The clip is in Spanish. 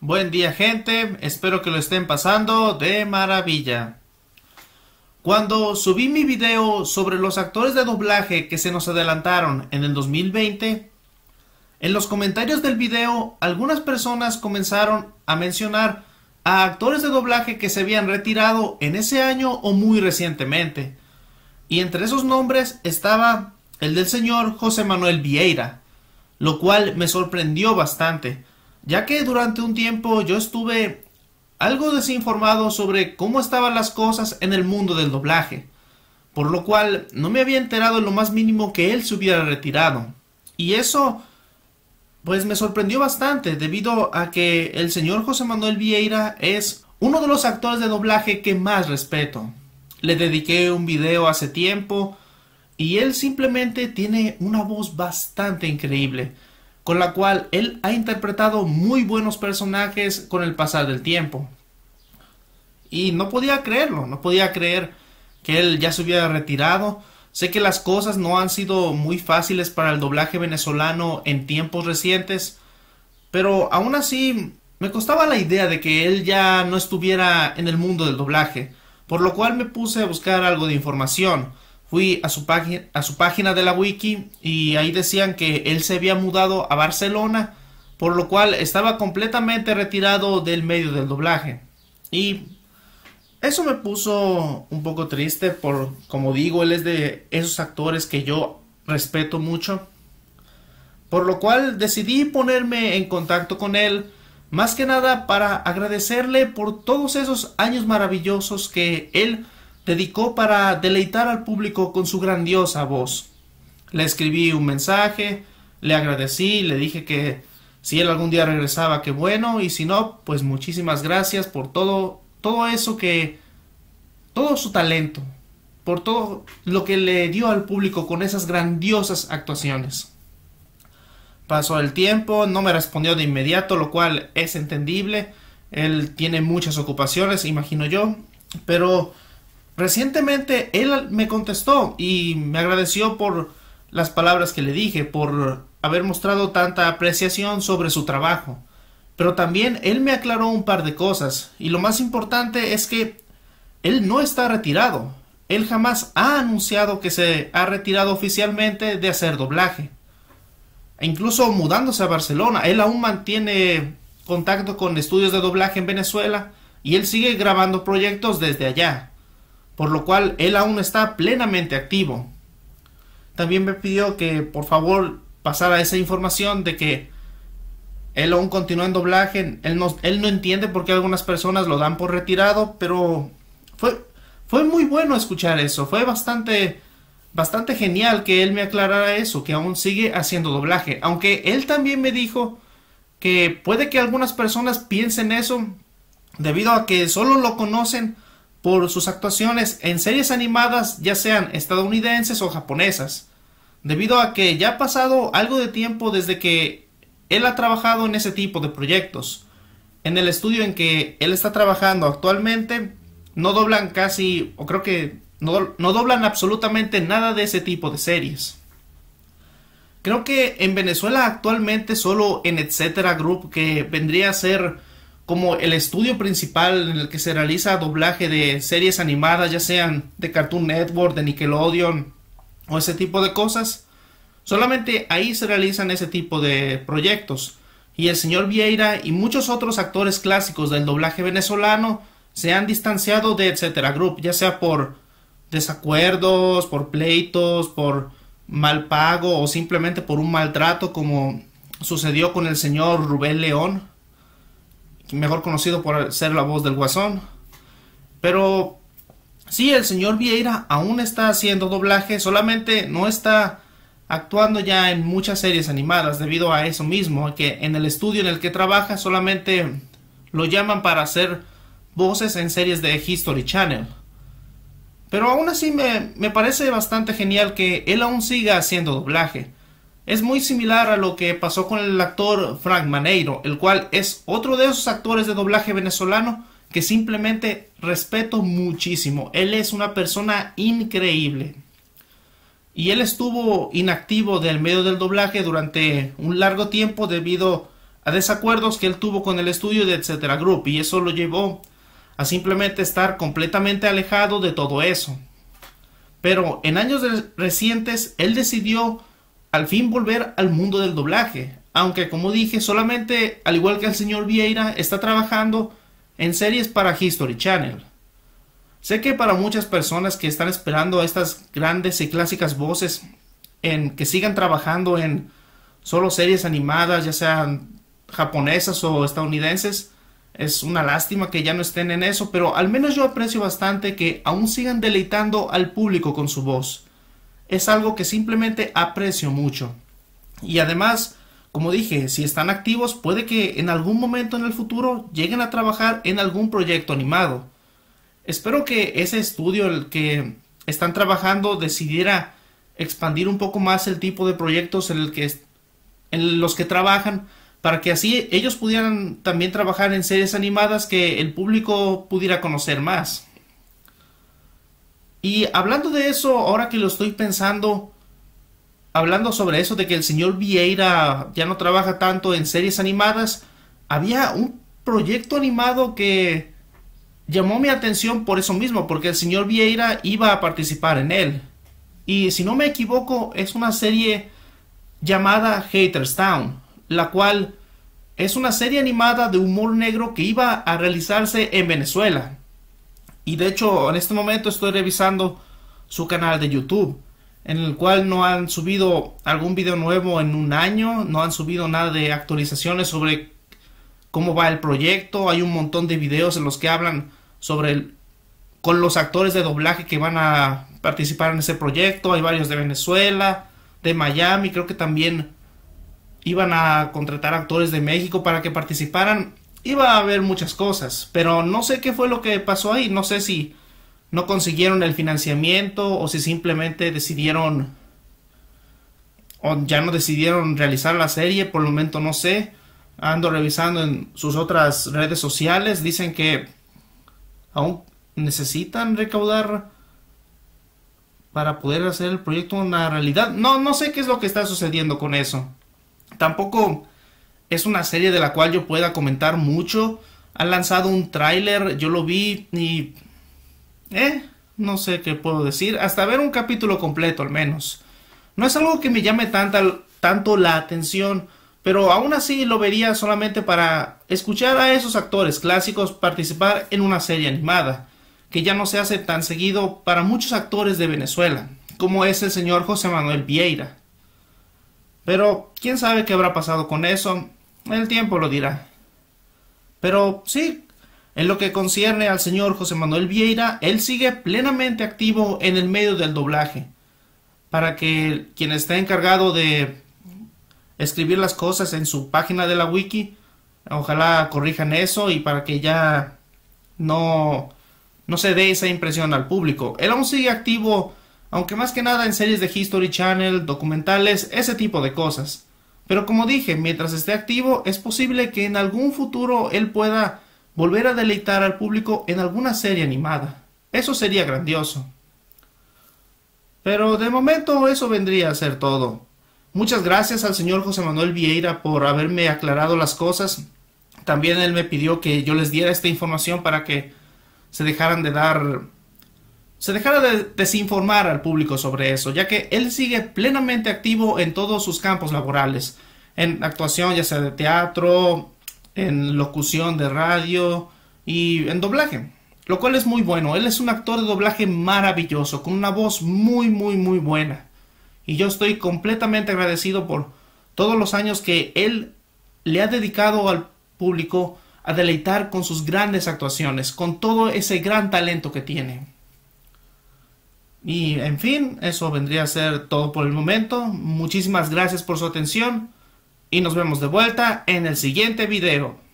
Buen día gente, espero que lo estén pasando de maravilla. Cuando subí mi video sobre los actores de doblaje que se nos adelantaron en el 2020, en los comentarios del video algunas personas comenzaron a mencionar a actores de doblaje que se habían retirado en ese año o muy recientemente. Y entre esos nombres estaba el del señor José Manuel Vieira, lo cual me sorprendió bastante ya que durante un tiempo yo estuve algo desinformado sobre cómo estaban las cosas en el mundo del doblaje, por lo cual no me había enterado en lo más mínimo que él se hubiera retirado. Y eso, pues me sorprendió bastante, debido a que el señor José Manuel Vieira es uno de los actores de doblaje que más respeto. Le dediqué un video hace tiempo y él simplemente tiene una voz bastante increíble con la cual él ha interpretado muy buenos personajes con el pasar del tiempo. Y no podía creerlo, no podía creer que él ya se hubiera retirado. Sé que las cosas no han sido muy fáciles para el doblaje venezolano en tiempos recientes, pero aún así me costaba la idea de que él ya no estuviera en el mundo del doblaje, por lo cual me puse a buscar algo de información. Fui a su, a su página de la wiki y ahí decían que él se había mudado a Barcelona, por lo cual estaba completamente retirado del medio del doblaje. Y eso me puso un poco triste por, como digo, él es de esos actores que yo respeto mucho. Por lo cual decidí ponerme en contacto con él, más que nada para agradecerle por todos esos años maravillosos que él dedicó para deleitar al público con su grandiosa voz. Le escribí un mensaje, le agradecí, le dije que si él algún día regresaba, qué bueno, y si no, pues muchísimas gracias por todo, todo eso que, todo su talento, por todo lo que le dio al público con esas grandiosas actuaciones. Pasó el tiempo, no me respondió de inmediato, lo cual es entendible. Él tiene muchas ocupaciones, imagino yo, pero Recientemente él me contestó y me agradeció por las palabras que le dije, por haber mostrado tanta apreciación sobre su trabajo. Pero también él me aclaró un par de cosas, y lo más importante es que él no está retirado. Él jamás ha anunciado que se ha retirado oficialmente de hacer doblaje. E incluso mudándose a Barcelona, él aún mantiene contacto con estudios de doblaje en Venezuela y él sigue grabando proyectos desde allá por lo cual él aún está plenamente activo. También me pidió que por favor pasara esa información de que él aún continúa en doblaje, él no, él no entiende por qué algunas personas lo dan por retirado, pero fue, fue muy bueno escuchar eso, fue bastante bastante genial que él me aclarara eso, que aún sigue haciendo doblaje. Aunque él también me dijo que puede que algunas personas piensen eso debido a que solo lo conocen por sus actuaciones en series animadas ya sean estadounidenses o japonesas, debido a que ya ha pasado algo de tiempo desde que él ha trabajado en ese tipo de proyectos. En el estudio en que él está trabajando actualmente, no doblan casi, o creo que no, doblan absolutamente nada de ese tipo de series. Creo que en Venezuela actualmente solo en Etcétera Group, que vendría a ser como el estudio principal en el que se realiza doblaje de series animadas, ya sean de Cartoon Network, de Nickelodeon o ese tipo de cosas, solamente ahí se realizan ese tipo de proyectos. Y el señor Vieira y muchos otros actores clásicos del doblaje venezolano se han distanciado de etcétera group, ya sea por desacuerdos, por pleitos, por mal pago o simplemente por un maltrato como sucedió con el señor Rubén León, mejor conocido por ser la voz del guasón. Pero sí, el señor Vieira aún está haciendo doblaje, solamente no está actuando ya en muchas series animadas debido a eso mismo, que en el estudio en el que trabaja solamente lo llaman para hacer voces en series de History Channel. Pero aún así me, me parece bastante genial que él aún siga haciendo doblaje. Es muy similar a lo que pasó con el actor Frank Maneiro, el cual es otro de esos actores de doblaje venezolano que simplemente respeto muchísimo. Él es una persona increíble. Y él estuvo inactivo del medio del doblaje durante un largo tiempo debido a desacuerdos que él tuvo con el estudio de Etcétera Group y eso lo llevó a simplemente estar completamente alejado de todo eso. Pero en años recientes él decidió al fin volver al mundo del doblaje. Aunque como dije, solamente, al igual que el señor Vieira, está trabajando en series para History Channel. Sé que para muchas personas que están esperando a estas grandes y clásicas voces en que sigan trabajando en solo series animadas, ya sean japonesas o estadounidenses, es una lástima que ya no estén en eso, pero al menos yo aprecio bastante que aún sigan deleitando al público con su voz es algo que simplemente aprecio mucho. Y además, como dije, si están activos, puede que en algún momento en el futuro lleguen a trabajar en algún proyecto animado. Espero que ese estudio el que están trabajando decidiera expandir un poco más el tipo de proyectos en, en los que trabajan para que así ellos pudieran también trabajar en series animadas que el público pudiera conocer más. Y hablando de eso, ahora que lo estoy pensando, hablando sobre eso de que el señor Vieira ya no trabaja tanto en series animadas, había un proyecto animado que llamó mi atención por eso mismo, porque el señor Vieira iba a participar en él. Y si no me equivoco, es una serie llamada Haters Town, la cual es una serie animada de humor negro que iba a realizarse en Venezuela. Y de hecho, en este momento estoy revisando su canal de YouTube, en el cual no han subido algún video nuevo en un año, no han subido nada de actualizaciones sobre cómo va el proyecto. Hay un montón de videos en los que hablan sobre con los actores de doblaje que van a participar en ese proyecto. Hay varios de Venezuela, de Miami, creo que también iban a contratar actores de México para que participaran iba a haber muchas cosas, pero no sé qué fue lo que pasó ahí, no sé si no consiguieron el financiamiento o si simplemente decidieron o ya no decidieron realizar la serie, por el momento no sé. Ando revisando en sus otras redes sociales, dicen que aún necesitan recaudar para poder hacer el proyecto una realidad. No, no sé qué es lo que está sucediendo con eso. Tampoco es una serie de la cual yo pueda comentar mucho. Han lanzado un tráiler, yo lo vi y... Eh, no sé qué puedo decir. Hasta ver un capítulo completo al menos. No es algo que me llame tanto la atención, pero aún así lo vería solamente para escuchar a esos actores clásicos participar en una serie animada, que ya no se hace tan seguido para muchos actores de Venezuela, como es el señor José Manuel Vieira. Pero quién sabe qué habrá pasado con eso. El tiempo lo dirá. Pero sí, en lo que concierne al señor José Manuel Vieira, él sigue plenamente activo en el medio del doblaje, para que quien está encargado de escribir las cosas en su página de la wiki, ojalá corrijan eso y para que ya no, no se dé esa impresión al público. Él aún sigue activo, aunque más que nada en series de History Channel, documentales, ese tipo de cosas. Pero como dije, mientras esté activo, es posible que en algún futuro él pueda volver a deleitar al público en alguna serie animada. Eso sería grandioso. Pero de momento eso vendría a ser todo. Muchas gracias al señor José Manuel Vieira por haberme aclarado las cosas. También él me pidió que yo les diera esta información para que se dejaran de dar se dejara de desinformar al público sobre eso, ya que él sigue plenamente activo en todos sus campos laborales, en actuación ya sea de teatro, en locución de radio y en doblaje, lo cual es muy bueno. Él es un actor de doblaje maravilloso, con una voz muy, muy, muy buena. Y yo estoy completamente agradecido por todos los años que él le ha dedicado al público a deleitar con sus grandes actuaciones, con todo ese gran talento que tiene. Y en fin, eso vendría a ser todo por el momento. Muchísimas gracias por su atención y nos vemos de vuelta en el siguiente video.